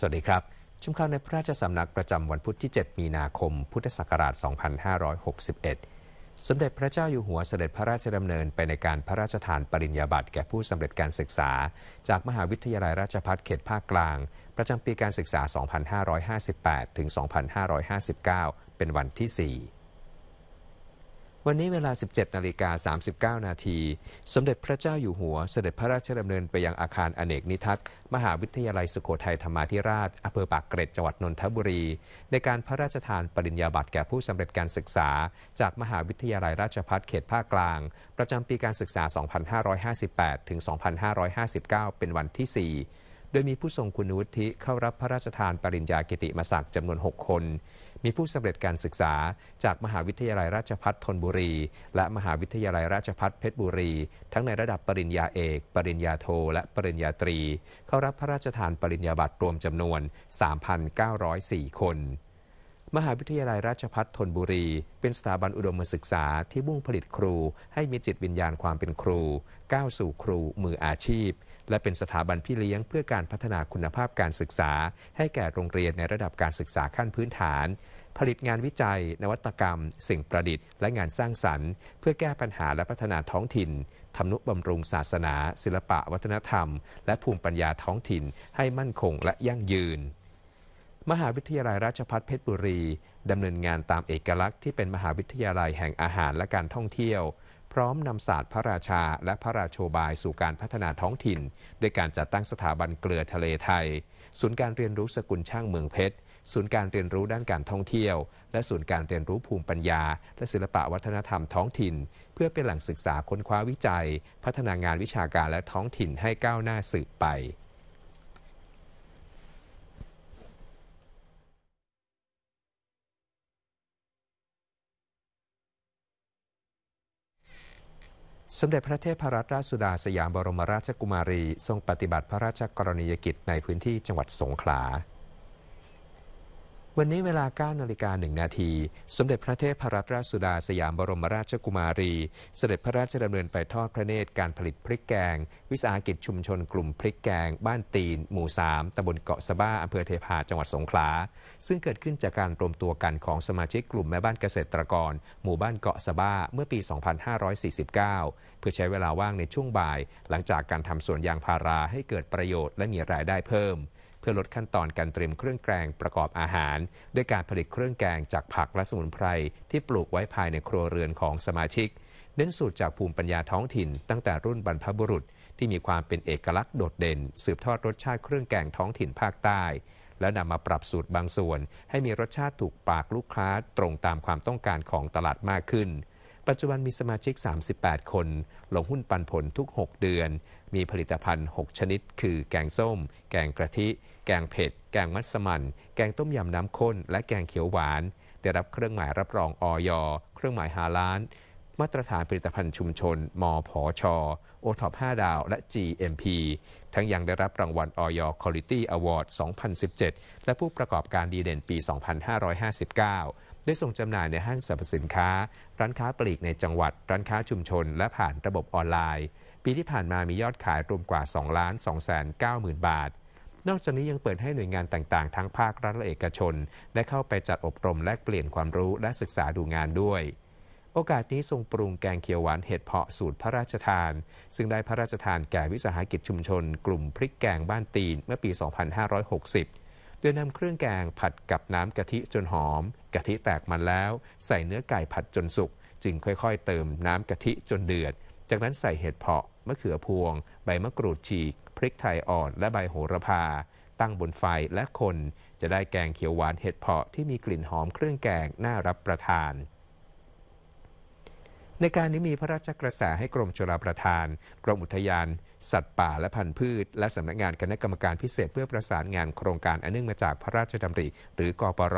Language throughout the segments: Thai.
สวัสดีครับ ชุมข่าวในพระราชสำนักประจำวันพุธที่ 7 มีนาคม พุทธศักราช 2561 สมเด็จพระเจ้าอยู่หัวเสด็จพระราชดำเนินไปในการพระราชทานปริญญาบัตรแก่ผู้สำเร็จการศึกษา จากมหาวิทยาลัยราชภัฏเขตภาคกลาง ประจำปีการศึกษา 2558 ถึง 2559 เป็นวันที่ 4วันนี้เวลา 17 นาฬิกา 39 นาที สมเด็จพระเจ้าอยู่หัว เสด็จพระราชดำเนินไปยังอาคารอเนก นิทัศน์ มหาวิทยาลัย สุโขทัยธรรมาธิราชอำเภอปากเกร็ด จังหวัดนนทบุรี ในการพระราชทานปริญญาบัตรแก่ผู้สำเร็จการศึกษา จากมหาวิทยาลัยราชภัฏเขตภาคกลาง ประจำปีการศึกษา 2558ถึง2559 เป็นวันที่ 4 โดยมีผู้ทรงคุณวุฒิเข้ารับพระราชทานปริญญาเกติมศักดิ์จำนวน 6 คนมีผู้สำเร็จการศึกษา จากมหาวิทยาลัยราชพัฒธนบุรี และมหาวิทยาลัยราชพัฒเพชรบุรี ทั้งในระดับปริญญาเอก ปริญญาโทและปริญญาตรี เข้ารับพระราชทานปริญญาบัตรรวมจำนวน 3,904 คน มหาวิทยาลัยราชพัฒธนบุรี เป็นสถาบันอุดมศึกษาที่มุ่งผลิตครู ให้มีจิตวิญญาณความเป็นครูก้าวสู่ครูมืออาชีพ และเป็นสถาบันพี่เลี้ยงเพื่อการพัฒนาคุณภาพการศึกษา ให้แก่โรงเรียนในระดับการศึกษาขั้นพื้นฐานผลิตงานวิจัย นวัตกรรม สิ่งประดิษฐ์และงานสร้างสรรค์ เพื่อแก้ปัญหาและพัฒนาท้องถิ่นทำนุบำรุงศาสนา ศิลปะวัฒนธรรม และภูมิปัญญาท้องถิ่น ให้มั่นคงและยั่งยืน มหาวิทยาลัยราชภัฏเพชรบุรี ดำเนินงานตามเอกลักษณ์ที่เป็นมหาวิทยาลัยแห่งอาหารและการท่องเที่ยว พร้อมนำศาสตร์พระราชา และพระราโชบายสู่การพัฒนาท้องถิ่นด้วยการจัดตั้งสถาบันเกลือทะเลไทย ศูนย์การเรียนรู้สกุลช่างเมืองเพชรศูนย์การเรียนรู้ด้านการท่องเที่ยวและศูนย์การเรียนรู้ภูมิปัญญา และศิลปะวัฒนธรรมท้องถิ่น เพื่อเป็นแหล่งศึกษาค้นคว้าวิจัย พัฒนางานวิชาการและท้องถิ่นให้ก้าวหน้าสืบไปสมเด็จพระเทพรัตนราชสุดาสยามบรมราชกุมารีทรงปฏิบัติพระราชกรณียกิจในพื้นที่จังหวัดสงขลาวันนี้เวลา9นาฬิกาหนึ่งนาที สมเด็จพระเทพรัตนราชสุดาสยามบรมราชกุมารี เสด็จพระราชดำเนินไปทอดพระเนตรการผลิตพริกแกง วิสาหกิจชุมชนกลุ่มพริกแกงบ้านตีน หมู่ 3 ตำบลเกาะสบ้า อำเภอเทพาจังหวัดสงขลา ซึ่งเกิดขึ้นจากการรวมตัวกันของสมาชิกกลุ่มแม่บ้านเกษตรกร หมู่บ้านเกาะสบ้าเมื่อปี 2549 เพื่อใช้เวลาว่างในช่วงบ่าย หลังจากการทำสวนยางพาราให้เกิดประโยชน์และมีรายได้เพิ่มพื่อลดขั้นตอนการเตรียมเครื่องแกงประกอบอาหาร ด้วยการผลิตเครื่องแกงจากผักและสมุนไพรที่ปลูกไว้ภายในครัวเรือนของสมาชิกเน้นสูตรจากภูมิปัญญาท้องถิ่นตั้งแต่รุ่นบรรพบุรุษ ที่มีความเป็นเอกลักษณ์โดดเด่น สืบทอดรสชาติเครื่องแกงท้องถิ่นภาคใต้ แล้วนำมาปรับสูตรบางส่วน ให้มีรสชาติถูกปากลูกค้าตรงตามความต้องการของตลาดมากขึ้นปัจจุบันมีสมาชิก 38 คน ลงหุ้นปันผลทุก 6 เดือน มีผลิตภัณฑ์ 6 ชนิด คือแกงส้ม แกงกระทิ แกงเผ็ด แกงมัสมั่นแกงต้มยำน้ำข้น และแกงเขียวหวาน ได้รับเครื่องหมายรับรองออยเครื่องหมายฮาล้านมาตรฐานผลิตภัณฑ์ชุมชน มผช โอท็อป 5 ดาว และ GMP ทั้งยังได้รับรางวัลออยณลิตี้อวอร์ด2017 และผู้ประกอบการดีเด่นปี 2559ได้ส่งจำหน่ายในห้างสรรพสินค้า ร้านค้าปลีกในจังหวัด ร้านค้าชุมชน และผ่านระบบออนไลน์ ปีที่ผ่านมามียอดขายรวมกว่า2ล้าน2 9 0 0 0บาท นอกจากนี้ยังเปิดให้หน่วยงานต่างๆทั้งภาครัฐและเอกชนได้เข้าไปจัดอบรมแลกเปลี่ยนความรู้และศึกษาดูงานด้วย โอกาสนี้ทรงปรุงแกงเขียวหวานเห็ดเพาะสูตรพระราชทาน ซึ่งได้พระราชทานแก่วิสาหกิจชุมชน กลุ่มพริกแกงบ้านตีนเมื่อปี 2560โดยนำเครื่องแกงผัดกับน้ำกะทิจนหอมกะทิแตกมันแล้วใส่เนื้อไก่ผัดจนสุกจึงค่อยๆเติมน้ำกะทิจนเดือดจากนั้นใส่เห็ดเพาะมะเขือพวงใบมะกรูดฉีกพริกไทยอ่อนและใบโหระพาตั้งบนไฟและคนจะได้แกงเขียวหวานเห็ดเพาะที่มีกลิ่นหอมเครื่องแกงน่ารับประทานในการนี้มีพระราชกระแสให้กรมชลประทาน กรมอุทยาน สัตว์ป่าและพันธุ์พืช และสำนักงานคณะกรรมการพิเศษเพื่อประสานงานโครงการอันเนื่องมาจากพระราชดำริหรือกอปร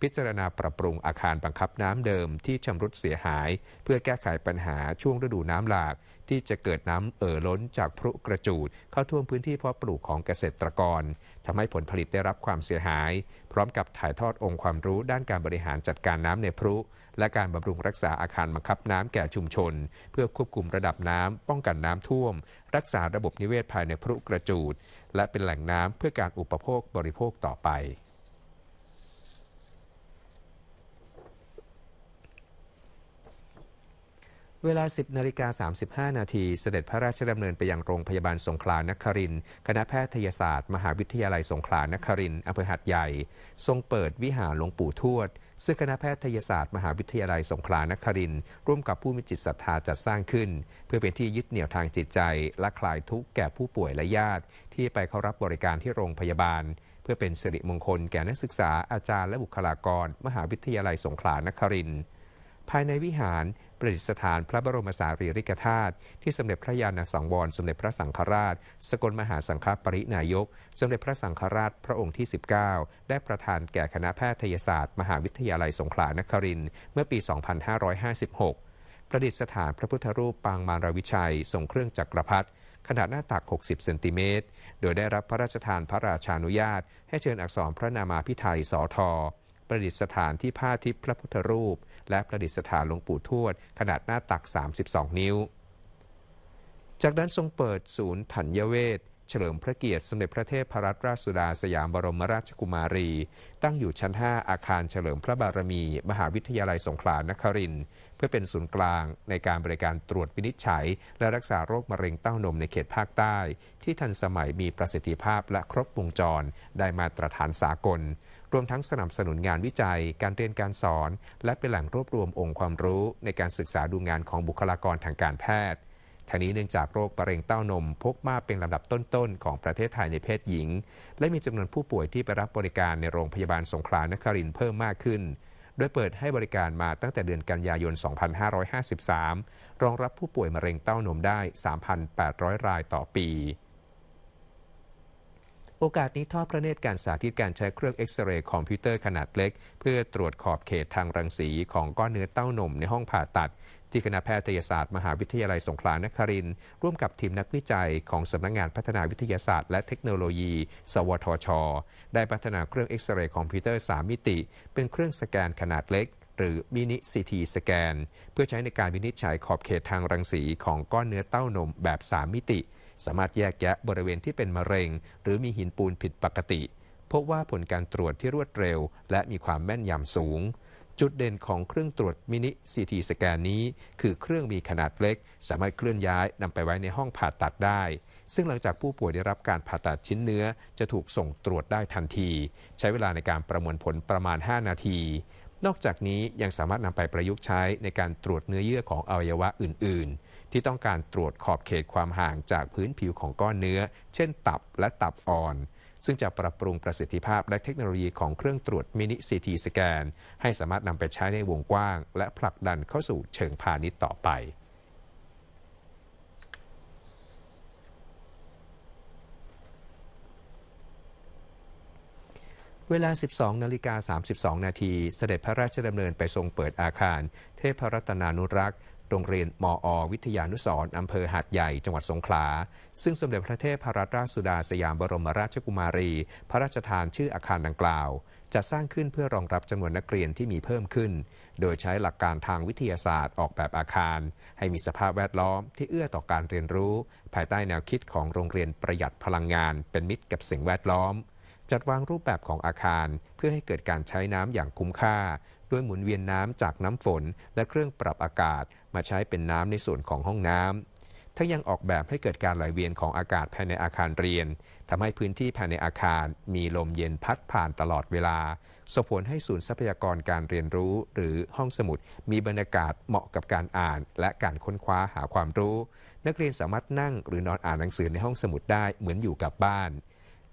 พิจารณาปรับปรุงอาคารบังคับน้ำเดิมที่ชำรุดเสียหาย เพื่อแก้ไขปัญหาช่วงฤดูน้ำหลากที่จะเกิดน้ำเอ่อล้นจากพรุกระจูดเข้าท่วมพื้นที่เพาะปลูกของเกษตรกรทำให้ผลผลิตได้รับความเสียหาย พร้อมกับถ่ายทอดองค์ความรู้ด้านการบริหารจัดการน้ำในพรุและการบำรุงรักษาอาคารบังคับน้ำแก่ชุมชนเพื่อควบคุมระดับน้ำป้องกันน้ำท่วมรักษาระบบนิเวศภายในพรุกระจูด และเป็นแหล่งน้ำเพื่อการอุปโภคบริโภคต่อไปเวลา 10นาฬิกา35นาทีเสด็จพระราชดำเนินไปยังโรงพยาบาลสงขลานครินคณะแพทยศาสตร์ มหาวิทยาลัยสงขลานครินอำเภอหัดใหญ่ ทรงเปิดวิหารหลวงปู่ทวด ซึ่งคณะแพทยศาสตร์ มหาวิทยาลัยสงขลานคริน ร่วมกับผู้มีจิตศรัทธาจัดสร้างขึ้น เพื่อเป็นที่ยึดเหนี่ยวทางจิตใจและคลายทุกข์แก่ผู้ป่วยและญาติ ที่ไปเข้ารับบริการที่โรงพยาบาล เพื่อเป็นสิริมงคล แก่นักศึกษาอาจารย์และบุคลากร มหาวิทยาลัยสงขลานครินภายในวิหารประดิษฐานพระบรมสารีริกธาตุที่สมเด็จพระยาณสังวรสมเด็จพระสังฆราช สกลมหาสังฆปรินายกสมเด็จพระสังฆราชพระองค์ที่19 ได้ประทานแก่คณะแพทยศาสตร์มหาวิทยาลัยสงขลานครินทร์เมื่อปี 2556ประดิษฐานพระพุทธรูปปางมารวิชัย ทรงเครื่องจักรพรรดิขนาดหน้าตัก 60เซนติเมตรโดยได้รับพระราชทานพระราชานุญาต ให้เชิญอักษรพระนามาพิไทยสอทอประดิษฐานที่ผ้าทิพย์พระพุทธรูป และประดิษฐานหลวงปู่ทวดขนาดหน้าตัก 32 นิ้ว จากนั้นทรงเปิดศูนย์ถัญเวทเฉลิมพระเกียรติสมเด็จพระเทพรัตนราชสุดาสยามบรมราชกุมารี ตั้งอยู่ชั้น 5 อาคารเฉลิมพระบารมี มหาวิทยาลัยสงขลานครินเพื่อเป็นศูนย์กลางในการบริการตรวจวินิจฉัย และรักษาโรคมะเร็งเต้านมในเขตภาคใต้ ที่ทันสมัยมีประสิทธิภาพและครบวงจรได้มาตรฐานสากลรวมทั้งสนับสนุนงานวิจัย การเรียนการสอน และเป็นแหล่งรวบรวมองค์ความรู้ในการศึกษาดูงานของบุคลากรทางการแพทย์ทั้งนี้เนื่องจากโรคมะเร็งเต้านมพบมากเป็นลำดับต้นๆ ของประเทศไทยในเพศหญิง และมีจำนวนผู้ป่วยที่ไปรับบริการในโรงพยาบาลสงขลานครินเพิ่มมากขึ้น โดยเปิดให้บริการมาตั้งแต่เดือนกันยายน 2553 รองรับผู้ป่วยมะเร็งเต้านมได้ 3,800 รายต่อปีโอกาสนี้ทอดพระเนตรการสาธิตการใช้เครื่องเอ็กซเรย์คอมพิวเตอร์ขนาดเล็กเพื่อตรวจขอบเขตทางรังสีของก้อนเนื้อเต้านมในห้องผ่าตัด ที่คณะแพทยศาสตร์มหาวิทยาลัยสงขลานครินทร่วมกับทีมนักวิจัยของสำนักงงานพัฒนาวิทยาศาสตร์และเทคโนโลยี สวทช ได้พัฒนาเครื่องเอ็กซเรย์คอมพิวเตอร์3 มิติ เป็นเครื่องสแกนขนาดเล็ก หรือมินิซีทีสแกน เพื่อใช้ในการวินิจฉัยขอบเขตทางรังสีของก้อนเนื้อเต้านมแบบ 3 มิติสามารถแยกแยะบริเวณที่เป็นมะเร็งหรือมีหินปูนผิดปกติพบว่าผลการตรวจที่รวดเร็วและมีความแม่นยำสูง จุดเด่นของเครื่องตรวจมินิซีทีสแกนนี้ คือเครื่องมีขนาดเล็กสามารถเคลื่อนย้ายนำไปไว้ในห้องผ่าตัดได้ ซึ่งหลังจากผู้ป่วยได้รับการผ่าตัดชิ้นเนื้อจะถูกส่งตรวจได้ทันที ใช้เวลาในการประมวลผลประมาณ 5 นาที นอกจากนี้ยังสามารถนำไปประยุกต์ใช้ในการตรวจเนื้อเยื่อของอวัยวะอื่นที่ต้องการตรวจขอบเขตความห่างจากพื้นผิวของก้อนเนื้อ เช่นตับและตับอ่อน ซึ่งจะปรับปรุงประสิทธิภาพและเทคโนโลยีของเครื่องตรวจมินิซีทีสแกน ให้สามารถนำไปใช้ในวงกว้าง และผลักดันเข้าสู่เชิงพาณิชย์ต่อไป เวลา 12นาฬิกา32 นาทีเสด็จพระราชดำเนินไปทรงเปิดอาคาร เทพรัตนานุรักษ์โรงเรียน มอวิทยานุสรอำเภอหาดใหญ่จังหวัดสงขลา ซึ่งสมเด็จพระเทพรัตนราชสุดาสยามบรมราชกุมารี พระราชทานชื่ออาคารดังกล่าว จะสร้างขึ้นเพื่อรองรับจำนวนนักเรียนที่มีเพิ่มขึ้น โดยใช้หลักการทางวิทยาศาสตร์ออกแบบอาคาร ให้มีสภาพแวดล้อมที่เอื้อต่อการเรียนรู้ ภายใต้แนวคิดของโรงเรียนประหยัดพลังงานเป็นมิตรกับสิ่งแวดล้อม จัดวางรูปแบบของอาคาร เพื่อให้เกิดการใช้น้ำอย่างคุ้มค่าด้วยหมุนเวียนน้ำจากน้ำฝน และเครื่องปรับอากาศมาใช้เป็นน้ำในส่วนของห้องน้ำทั้งยังออกแบบให้เกิดการไหลเวียนของอากาศภายในอาคารเรียนทำให้พื้นที่ภายในอาคาร มีลมเย็นพัดผ่านตลอดเวลา ส่งผลให้ศูนย์ทรัพยากรการเรียนรู้ หรือห้องสมุดมีบรรยากาศเหมาะกับการอ่านและการค้นคว้าหาความรู้ นักเรียนสามารถนั่งหรือนอนอ่านหนังสือในห้องสมุดได้เหมือนอยู่กับบ้าน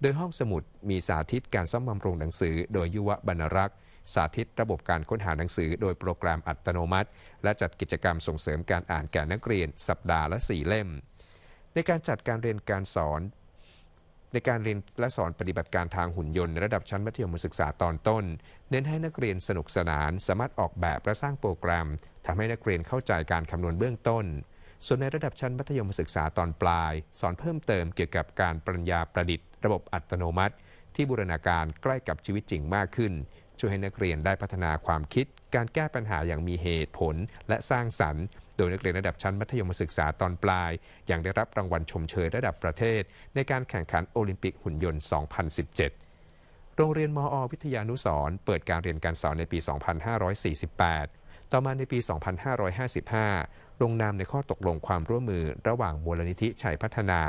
โดยห้องสมุดมีสาธิตการซ่อมบำรุงหนังสือโดยยุวบรรรักษ์สาธิตระบบการค้นหาหนังสือโดยโปรแกรมอัตโนมัติ และจัดกิจกรรมส่งเสริมการอ่านแก่นักเรียน สัปดาห์ละ4เล่ม ในการจัดการเรียนการสอน ในการเรียนและสอนปฏิบัติการทางหุ่นยนต์ระดับชั้นมัธยมศึกษาตอนต้น เน้นให้นักเรียนสนุกสนานสามารถออกแบบ และสร้างโปรแกรมทำให้นักเรียนเข้าใจการคำนวณเบื้องต้น ส่วนในระดับชั้นมัธยมศึกษาตอนปลาย สอนเพิ่มเติมเกี่ยวกับการปรัญญาประดิษฐ์ระบบอัตโนมัติ ที่บูรณาการใกล้กับชีวิตจริงมากขึ้นช่วยให้นักเรียนได้พัฒนาความคิด การแก้ปัญหาอย่างมีเหตุผล และสร้างสรรค์ โดยนักเรียนระดับชั้นมัธยมศึกษาตอนปลายยังได้รับรางวัลชมเชยระดับประเทศ ในการแข่งขันโอลิมปิกหุ่นยนต์ 2017 โรงเรียนมอวิทยานุสรเปิดการเรียนการสอนในปี 2548ต่อมาในปี 2555 ลงนามในข้อตกลงความร่วมมือ ระหว่างมูลนิธิ ชัยพัฒนา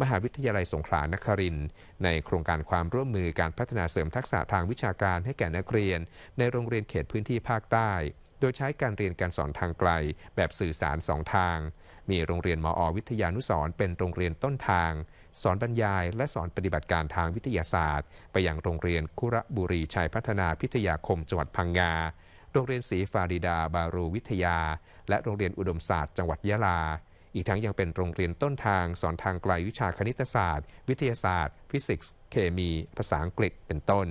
มหาวิทยาลัยสงขลานครินในโครงการความร่วมมือการพัฒนาเสริมทักษะทางวิชาการให้แก่นักเรียน ในโรงเรียนเขตพื้นที่ภาคใต้ โดยใช้การเรียนการสอนทางไกลแบบสื่อสารสองทาง มีโรงเรียนมอวิทยานุสรเป็นโรงเรียนต้นทาง สอนบรรยาย และสอนปฏิบัติการทางวิทยาศาสตร์ ไปยังโรงเรียนคุระบุรีชัยพัฒนาพิทยาคมจังหวัดพังงาโรงเรียนศรีฟาริดาบารูวิทยา และโรงเรียนอุดมศาสตร์จังหวัดยะลา อีกทั้งยังเป็นโรงเรียนต้นทางสอนทางไกลวิชาคณิตศาสตร์ วิทยาศาสตร์ ฟิสิกส์เคมี ภาษาอังกฤษเป็นต้น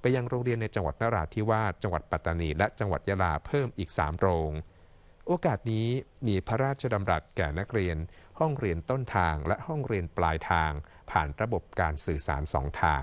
ไปยังโรงเรียนในจังหวัดนราธิวาสจังหวัดปัตตานีและจังหวัดยะลาเพิ่มอีก 3 โรง โอกาสนี้มีพระราชดำรัสแก่นักเรียน ห้องเรียนต้นทางและห้องเรียนปลายทางผ่านระบบการสื่อสารสองทาง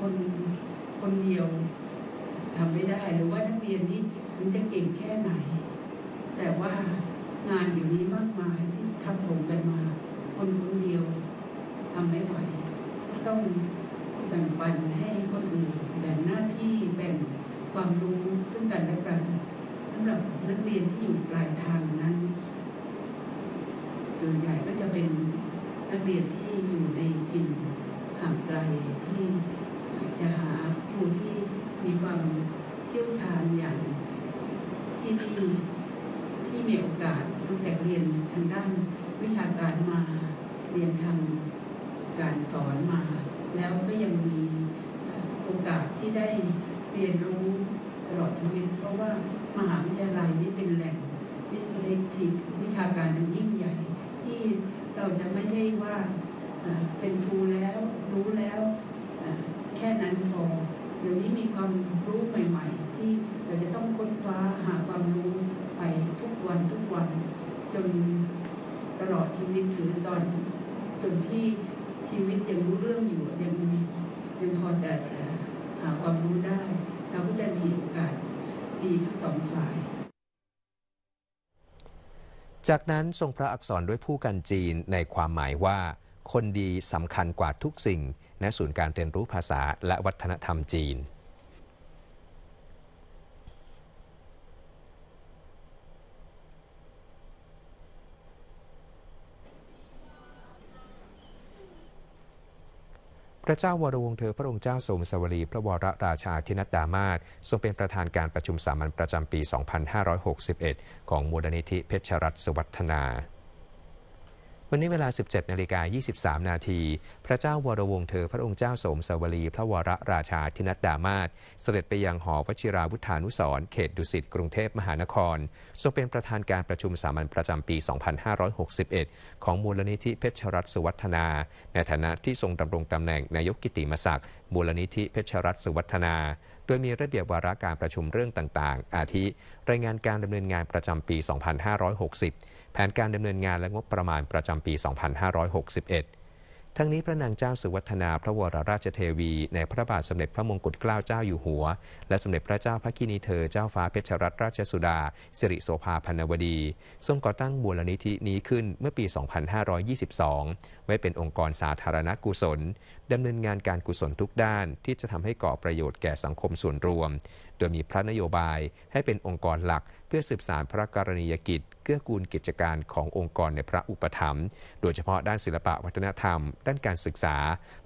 คนคนเดียวทำไม่ได้หรือว่านักเรียนนี่ถึงจะเก่งแค่ไหน แต่ว่างานอยู่นี้มากมายที่ทับถมกันมา คนคนเดียวทำไม่ไหวต้องแบ่งปันให้คนอื่น แบ่งหน้าที่แบ่งความรู้ซึ่งกันและกันสำหรับนักเรียนที่อยู่ปลายทางนั้นส่วนใหญ่ก็จะเป็นนักเรียนที่อยู่ในถิ่นห่างไกลที่มีความเชี่ยวชาญอย่างที่ ที่ที่มีโอกาสรู้จักเรียนทางด้าน วิชาการมาเรียนทางการสอนมา แล้วก็ยังมีโอกาสที่ได้เรียนรู้ตลอดชีวิต เพราะว่ามหาวิทยาลัยนี่เป็นแหล่งวิทยาทร์วิชาการที่ยิ่งใหญ่ ที่เราจะไม่ใช่ว่าเป็นครูแล้วรู้แล้วแค่นั้นพอเดี๋ยวนี้มีความรู้ใหม่ๆ ที่เราจะต้องค้นคว้าหาความรู้ไปทุกวันทุกวันจนตลอดชีวิตหรือตอน จนที่ชีวิตยังรู้เรื่องอยู่ ยังยังพอจะหาความรู้ได้เราก็จะมีโอกาสดีทั้งสองฝ่าย จากนั้นทรงพระอักษรด้วยผู้กันจีนในความหมายว่า คนดีสำคัญกว่าทุกสิ่งณศูนย์การเรียนรู้ภาษาและวัฒนธรรมจีน พระเจ้าวรวงเธอพระองค์เจ้าสมสวรีพระวรราชาธินัดดามาศทรงเป็นประธานการประชุมสามัญประจำปี 2561 ของมูลนิธิเพชรรัตน์สวัฒนาวันนี้เวลา 17นาฬิกา23นาที พระเจ้าวรวงศ์เธอพระองค์เจ้าสมสวลี พระวรราชาธินัดดามาศเสด็จไปยังหอวชิราวุฒานุสรเขตดุสิต กรุงเทพมหานคร ทรงเป็นประธานการประชุมสามัญประจำปี 2561 ของมูลนิธิเพชรรัตน์สวัฒนา ในฐานะที่ทรงดำรงตำแหน่งนายกกิติมศักดิ์ มูลนิธิเพชรรัตน์สวัฒนาโดยมีระเบียบวาระการประชุมเรื่องต่าง ๆ อาทิรายงานการดำเนินงานประจำปี 2560 แผนการดำเนินงานและงบประมาณประจำปี 2561ทั้งนี้พระนางเจ้าสุวัฒนาพระวรราชเทวี ในพระบาทสมเด็จพระมงกุฎเกล้าเจ้าอยู่หัว และสมเด็จพระเจ้าพระกินีเธอเจ้าฟ้าเพชรรัตนราชสุดา สิริโสภาพนวดีทรงก่อตั้งมูลนิธินี้ขึ้นเมื่อปี 2522 ไว้เป็นองค์กรสาธารณกุศล ดำเนินงานการกุศลทุกด้านที่จะทำให้ก่อประโยชน์แก่สังคมส่วนรวมโดยมีพระนโยบายให้เป็นองค์กรหลักเพื่อสืบสารพระกรณียกิจ เกื้อกูลกิจการขององค์กรในพระอุปถัมภ์โดยเฉพาะด้านศิลปะวัฒนธรรม ด้านการศึกษา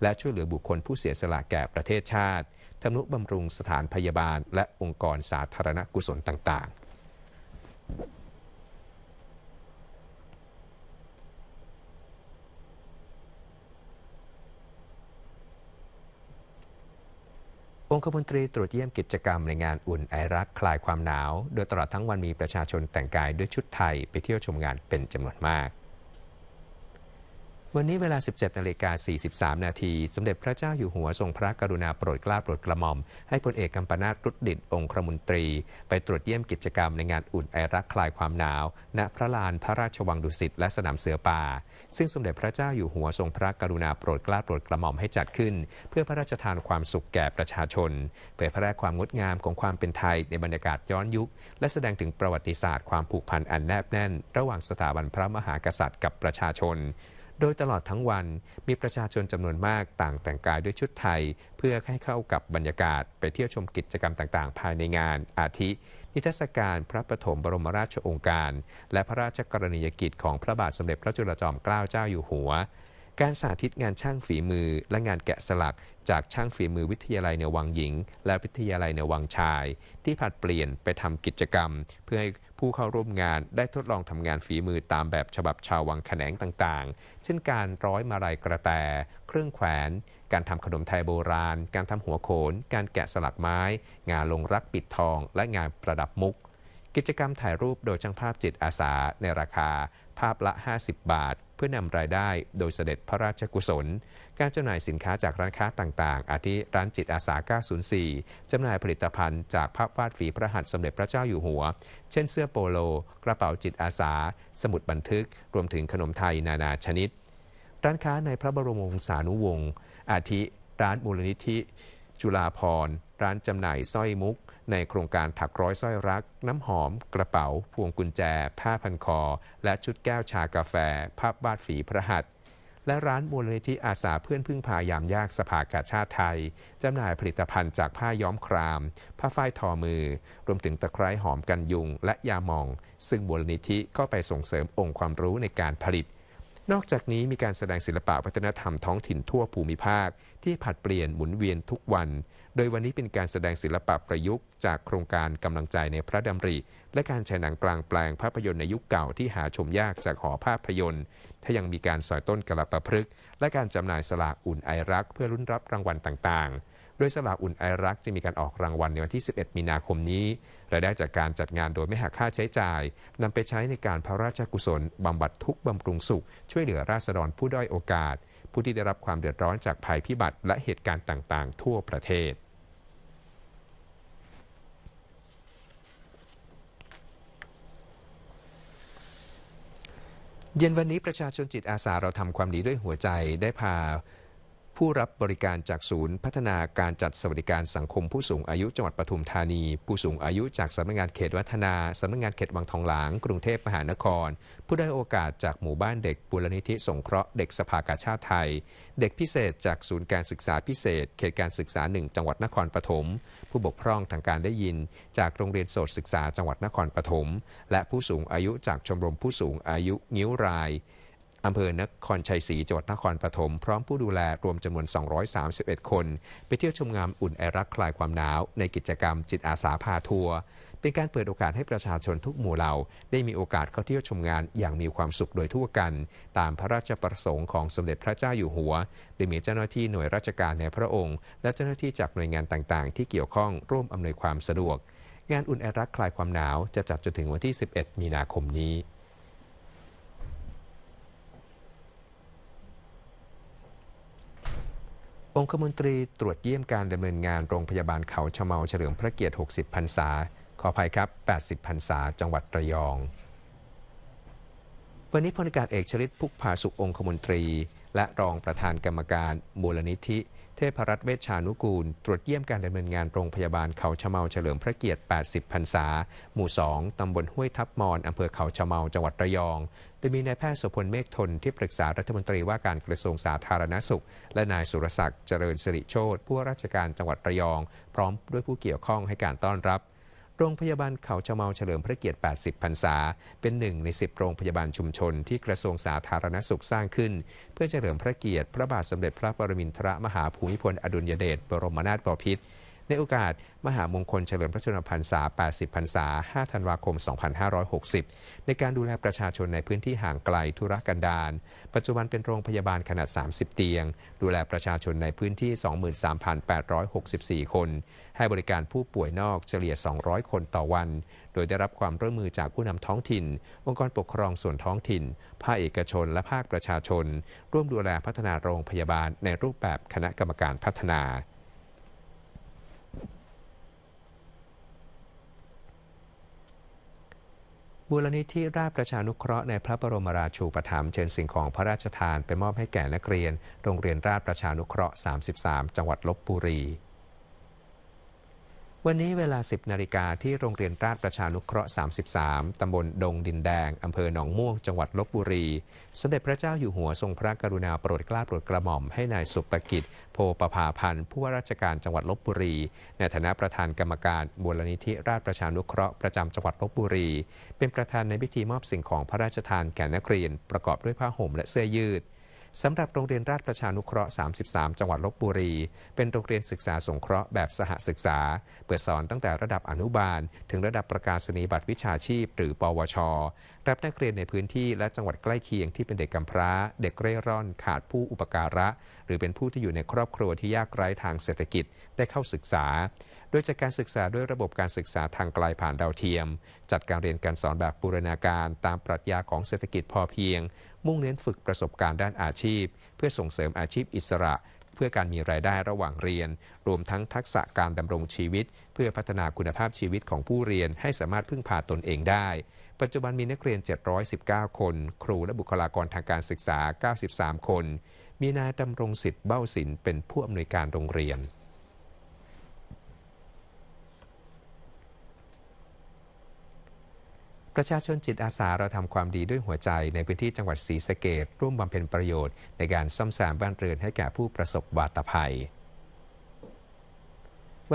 และช่วยเหลือบุคคลผู้เสียสละแก่ประเทศชาติทำนุบำรุงสถานพยาบาลและองค์กรสาธารณกุศลต่าง ๆคมนตรีตรวจเยี่ยมกิจกรรมในงานอุ่นไอรักคลายความหนาว โดยตลอดทั้งวันมีประชาชนแต่งกายด้วยชุดไทยไปเที่ยวชมงานเป็นจำนวนมากวันนี้เวลา 17นาฬิกา43นาทีสมเด็จพระเจ้าอยู่หัวทรงพระกรุณาโปรดเกล้าโปรดกระหม่อม ให้พลเอกกัมปนาตรุดดิตองครมนตรี ไปตรวจเยี่ยมกิจกรรมในงานอุ่นไอรักคลายความหนาว ณพระลานพระราชวังดุสิตและสนามเสือป่า ซึ่งสมเด็จพระเจ้าอยู่หัวทรงพระกรุณาโปรดเกล้าโปรดกระหม่อมให้จัดขึ้น เพื่อพระราชทานความสุขแก่ประชาชนเผยแพร่ความงดงามของความเป็นไทยในบรรยากาศย้อนยุค และแสดงถึงประวัติศาสตร์ความผูกพันอันแนบแน่นระหว่างสถาบันพระมหากษัตริย์กับประชาชนโดยตลอดทั้งวันมีประชาชนจำนวนมากต่างแต่งกายด้วยชุดไทย เพื่อให้เข้ากับบรรยากาศไปเที่ยวชมกิจกรรมต่างๆ ภายในงานอาทิ นิทรรศการพระปฐมบรมราชโองการ และพระราชกรณียกิจของพระบาทสมเด็จพระจุลจอมเกล้าเจ้าอยู่หัวการสาธิตงานช่างฝีมือและงานแกะสลักจากช่างฝีมือวิทยาลัยในวังหญิงและวิทยาลัยในวังชายที่ผัดเปลี่ยนไปทำกิจกรรมเพื่อให้ผู้เข้าร่วมงานได้ทดลองทำงานฝีมือตามแบบฉบับชาววังแขนงต่างๆ เช่นการร้อยมาลายกระแตเครื่องแขวน การทำขนมไทยโบราณ การทำหัวโขน การแกะสลักไม้ งานลงรักปิดทองและงานประดับมุก กิจกรรมถ่ายรูปโดยช่างภาพจิตอาสาในราคาภาพละ 50 บาทพื่อนำรายได้โดยเสด็จพระราชกุศล การจำหน่ายสินค้าจากร้านค้าต่างๆ อาทิร้านจิตอาสา 904จำหน่ายผลิตภัณฑ์จากภาพวาดฝีพระหัตถ์สมเด็จพระเจ้าอยู่หัว เช่นเสื้อโปโล กระเป๋าจิตอาสา สมุดบันทึก รวมถึงขนมไทยนานาชนิด ร้านค้าในพระบรมวงศานุวงศ์ อาทิ ร้านมูลนิธิ จุฬาภรร้านจำหน่ายสร้อยมุกในโครงการถักร้อยสร้อยรัก น้ำหอม กระเป๋า พวงกุญแจ ผ้าพันคอ และชุดแก้วชากาแฟ ภาพวาดฝีพระหัตถ์และร้านมูลนิธิอาสาเพื่อนพึ่งพายามยากสภากาชาติไทย จำหน่ายผลิตภัณฑ์จากผ้าย้อมคราม ผ้าฝ้ายทอมือ รวมถึงตะไคร้หอมกันยุงและยามอง ซึ่งมูลนิธิก็ไปส่งเสริมองค์ความรู้ในการผลิตนอกจากนี้มีการแสดงศิลปะวัฒนธรรมท้องถิ่นทั่วภูมิภาคที่ผัดเปลี่ยนหมุนเวียนทุกวัน โดยวันนี้เป็นการแสดงศิลปะประยุกต์จากโครงการกำลังใจในพระดำริและการฉายหนังกลางแปลงภาพยนตร์ในยุคเก่าที่หาชมยากจากหอภาพยนตร์ ถ้ายังมีการสอยต้นกระปะพฤกและการจำหน่ายสลากอุ่นไอรักเพื่อรุ่นรับรางวัลต่างๆโดยสลากอุ่นไอรักจะมีการออกรางวัลในวันที่ 11 มีนาคมนี้ รายได้จากการจัดงานโดยไม่หักค่าใช้จ่ายนำไปใช้ในการพระราชกุศลบำบัดทุกบำรุงสุข ช่วยเหลือราษฎรผู้ด้อยโอกาส ผู้ที่ได้รับความเดือดร้อนจากภัยพิบัติและเหตุการณ์ต่างๆ ทั่วประเทศ เย็นวันนี้ประชาชนจิตอาสาเราทำความดีด้วยหัวใจได้พาผู้รับบริการจากศูนย์พัฒนาการจัดสวัสดิการสังคม ผู้สูงอายุจังหวัดปทุมธานี ผู้สูงอายุจากสำนักงานเขตวัฒนาสำนักงานเขตวังทองหลางกรุงเทพมหานคร ผู้ได้โอกาสจากหมู่บ้านเด็กบุรณิธิสงเคราะห์เด็กสภากาชาติไทย เด็กพิเศษจากศูนย์การศึกษาพิเศษ เขตการศึกษาหนึ่งจังหวัดนครปฐมผู้บกพร่องทางการได้ยิน จากโรงเรียนโสตศึกษาจังหวัดนครปฐมและผู้สูงอายุจากชมรมผู้สูงอายุงิ้วรายอำเภอนครชัยศรีจังหวัดนครปฐม พร้อมผู้ดูแลรวมจำนวน 231 คน ไปเที่ยวชมงามอุ่นไอรักคลายความหนาวในกิจกรรมจิตอาสาพาทัวร์เป็นการเปิดโอกาสให้ประชาชนทุกหมู่เหล่าได้มีโอกาสเข้าเที่ยวชมงานอย่างมีความสุขโดยทั่วกัน ตามพระราชประสงค์ของสมเด็จพระเจ้าอยู่หัวโดยมีเจ้าหน้าที่หน่วยราชการในพระองค์ และเจ้าหน้าที่จากหน่วยงานต่าง ๆ ที่เกี่ยวข้องร่วมอำนวยความสะดวก งานอุ่นไอรักคลายความหนาวจะจัดจนถึงวันที่ 11 มีนาคมนี้องคมนตรีตรวจเยี่ยมการดำเนินงานโรงพยาบาลเขาชะเมาเฉลิมพระเกียรติ 60พรรษา ขออภัยครับ 80พรรษาจังหวัดระยอง วันนี้พลการเอกชลิตพุกพาสุของคมนตรี และรองประธานกรรมการ มูลนิธิเทพรัตน์เวชานุกูล ตรวจเยี่ยมการดำเนินงานโรงพยาบาลเขาชะเมาเฉลิมพระเกียรติ 80พรรษา หมู่ 2ตำบลห้วยทับมอนอำเภอเขาชะเมาจังหวัดระยองโดยมีนายแพทย์สุพลเมฆทนที่ปรึกษารัฐมนตรีว่าการกระทรวงสาธารณสุข และนายสุรศักดิ์เจริญสิริโชตผู้ราชการจังหวัดระยอง พร้อมด้วยผู้เกี่ยวข้องให้การต้อนรับ โรงพยาบาลเขาชะเมาเฉลิมพระเกียรติ 80 พรรษา เป็นหนึ่งใน 10 โรงพยาบาลชุมชนที่กระทรวงสาธารณสุขสร้างขึ้น เพื่อเฉลิมพระเกียรติพระบาทสมเด็จพระปรมินทรมหาภูมิพลอดุลยเดชบรมนาถบพิตรในโอกาส มหามงคลเฉลิมพระชนมพรรษา 80พรรษา 5ธันวาคม 2560 ในการดูแลประชาชนในพื้นที่ห่างไกลธุรกันดารปัจจุบันเป็นโรงพยาบาลขนาด 30 เตียง ดูแลประชาชนในพื้นที่ 23,864 คน ให้บริการผู้ป่วยนอกเฉลี่ย 200 คนต่อวัน โดยได้รับความร่วมมือจากผู้นำท้องถิ่น องค์กรปกครองส่วนท้องถิ่นภาคเอกชนและภาคประชาชน ร่วมดูแลพัฒนาโรงพยาบาลในรูปแบบคณะกรรมการพัฒนามูลนิธิราชประชานุเคราะห์ในพระบรมราชูปถัมภ์เชิญสิ่งของพระราชทานไปมอบให้แก่นักเรียนโรงเรียนราชประชานุเคราะห์ 33 จังหวัดลบบุรีวันนี้เวลา 10นาฬิกาที่โรงเรียนราชประชานุเคราะห์33 ตำบลดงดินแดง อำเภอหนองม่วงจังหวัดลบบุรี สมเด็จพระเจ้าอยู่หัวทรงพระกรุณาโปรดเกล้าโปรดกระหม่อมให้นายสุปกิจ โพประภาพันธ์ผู้ว่าราชการจังหวัดลบบุรี ในฐานะประธานกรรมการบุรณิธิราชประชานุเคราะห์ประจำจังหวัดลบบุรี เป็นประธานในพิธีมอบสิ่งของพระราชทานแก่นักเรียนประกอบด้วยผ้าห่ม และเสื้อยืดสำหรับโรงเรียนราชประชานุเคราะห์ 33 จังหวัดลบบุรี เป็นโรงเรียนศึกษาสงเคราะห์แบบสหศึกษา เปิดสอนตั้งแต่ระดับอนุบาล ถึงระดับประกาศนียบัตรวิชาชีพ หรือ ปวช รับนักเรียนในพื้นที่และจังหวัดใกล้เคียงที่เป็นเด็กกำพร้า เด็กเร่ร่อน ขาดผู้อุปการะ หรือเป็นผู้ที่อยู่ในครอบครัวที่ยากไร้ทางเศรษฐกิจได้เข้าศึกษา โดยจากการศึกษาด้วยระบบการศึกษาทางไกลผ่านดาวเทียม จัดการเรียนการสอนแบบบูรณาการตามปรัชญาของเศรษฐกิจพอเพียงมุ่งเน้นฝึกประสบการณ์ด้านอาชีพเพื่อส่งเสริมอาชีพอิสระเพื่อการมีรายได้ระหว่างเรียนรวมทั้งทักษะการดำรงชีวิตเพื่อพัฒนาคุณภาพชีวิตของผู้เรียนให้สามารถพึ่งพาตนเองได้ ปัจจุบันมีนักเรียน 719 คน ครูและบุคลากรทางการศึกษา 93 คน มีนายดำรงสิทธิ์เบ้าศิลเป็นผู้อำนวยการโรงเรียนประชาชนจิตอาสาเราทำความดีด้วยหัวใจในพื้นที่จังหวัดศรีสะเกดร่วมบำเพ็ญประโยชน์ในการซ่อมแซมบ้านเรือนให้แก่ผู้ประสบวาตภัย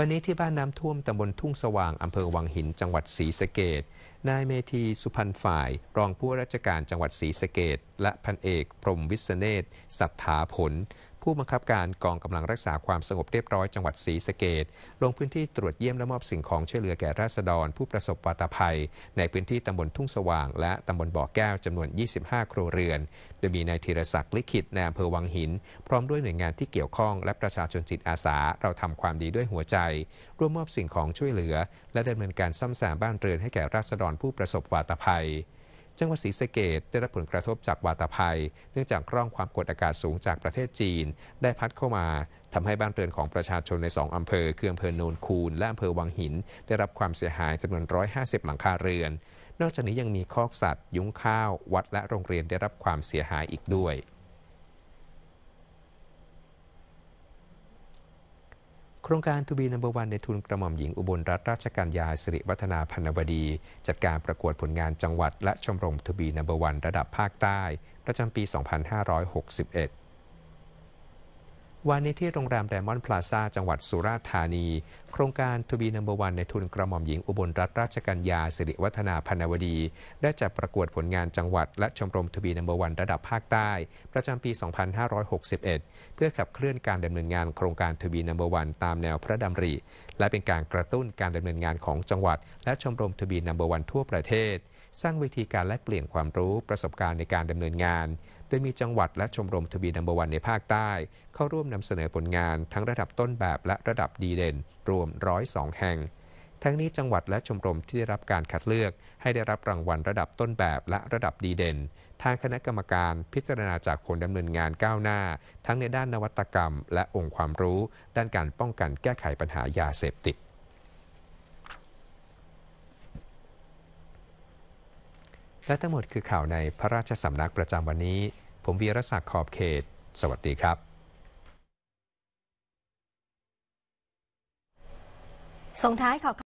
วันนี้ที่บ้านน้ำท่วมตำบลทุ่งสว่างอำเภอวังหินจังหวัดศรีสะเกดนายเมธีสุพันฝ่ายรองผู้ราชการจังหวัดศรีสะเกดและพันเอกพรมวิษเนศสัทธาผลผู้บังคับการกองกำลังรักษาความสงบเรียบร้อยจังหวัดศรีสะเกดลงพื้นที่ตรวจเยี่ยมและมอบสิ่งของช่วยเหลือแก่ราษฎรผู้ประสบปาตภัย ในพื้นที่ตำบลทุ่งสว่างและตำบลบ่อแก้วจำนวน 25 ครัวเรือน โดยมีนายธีรศักดิ์ลิขิตในอำเภอวังหิน พร้อมด้วยหน่วยงานที่เกี่ยวข้องและประชาชนจิตอาสาเราทำความดีด้วยหัวใจ ร่วมมอบสิ่งของช่วยเหลือและดำเนินการซ่อมแซมบ้านเรือนให้แก่ราษฎรผู้ประสบปาตภัยจังหวัดศรีสะเกดได้รับผลกระทบจากวาตภัย เนื่องจากร่องความกดอากาศสูงจากประเทศจีนได้พัดเข้ามาทำให้บ้านเรือนของประชาชนใน 2อำเภอคืออำเภอโนนคูนและอำเภอวังหินได้รับความเสียหายจำนวน 150 หลังคาเรือน นอกจากนี้ยังมีคอกสัตว์ ยุ้งข้าว วัดและโรงเรียนได้รับความเสียหายอีกด้วยครงการทูบีนัมเบอร์วันในทุนกระหม่อมหญิงอุบลรัตนราชการยาสิริวัฒนาพันวดี จัดการประกวดผลงานจังหวัดและชมรมทูบีนัมเบอร์วันระดับภาคใต้ประจำปี 2561วันนี้ที่โรงแรมแดมอนพลาซาจังหวัดสุราษฎร์ธานี โครงการทวีนัมเบอร์วันในทุนกระหม่อมหญิงอุบลรัตนราชกัญญาสิริวัฒนาพนวดี ได้จัดประกวดผลงานจังหวัดและชมรมทวีนัมเบอร์วันระดับภาคใต้ ประจำปี 2561 เพื่อขับเคลื่อนการดำเนินงาน โครงการทวีนัมเบอร์วันตามแนวพระดำริ และเป็นการกระตุ้นการดำเนินงานของจังหวัด และชมรมทวีนัมเบอร์วันทั่วประเทศ สร้างวิธีการแลกเปลี่ยนความรู้ประสบการณ์ในการดำเนินงานโดยมีจังหวัดและชมรมทวีนัมเบอร์วันในภาคใต้ เข้าร่วมนำเสนอผลงานทั้งระดับต้นแบบและระดับดีเด่น รวม102แห่ง ทั้งนี้จังหวัดและชมรมที่ได้รับการคัดเลือก ให้ได้รับรางวัลระดับต้นแบบและระดับดีเด่น ทางคณะกรรมการพิจารณาจากผลดำเนินงานก้าวหน้า ทั้งในด้านนวัตกรรม และองค์ความรู้ ด้านการป้องกันแก้ไขปัญหายาเสพติดและทั้งหมดคือข่าวในพระราชสำนักประจำวันนี้ ผมวีรศักดิ์ ขอบเขต สวัสดีครับส่งท้ายขอ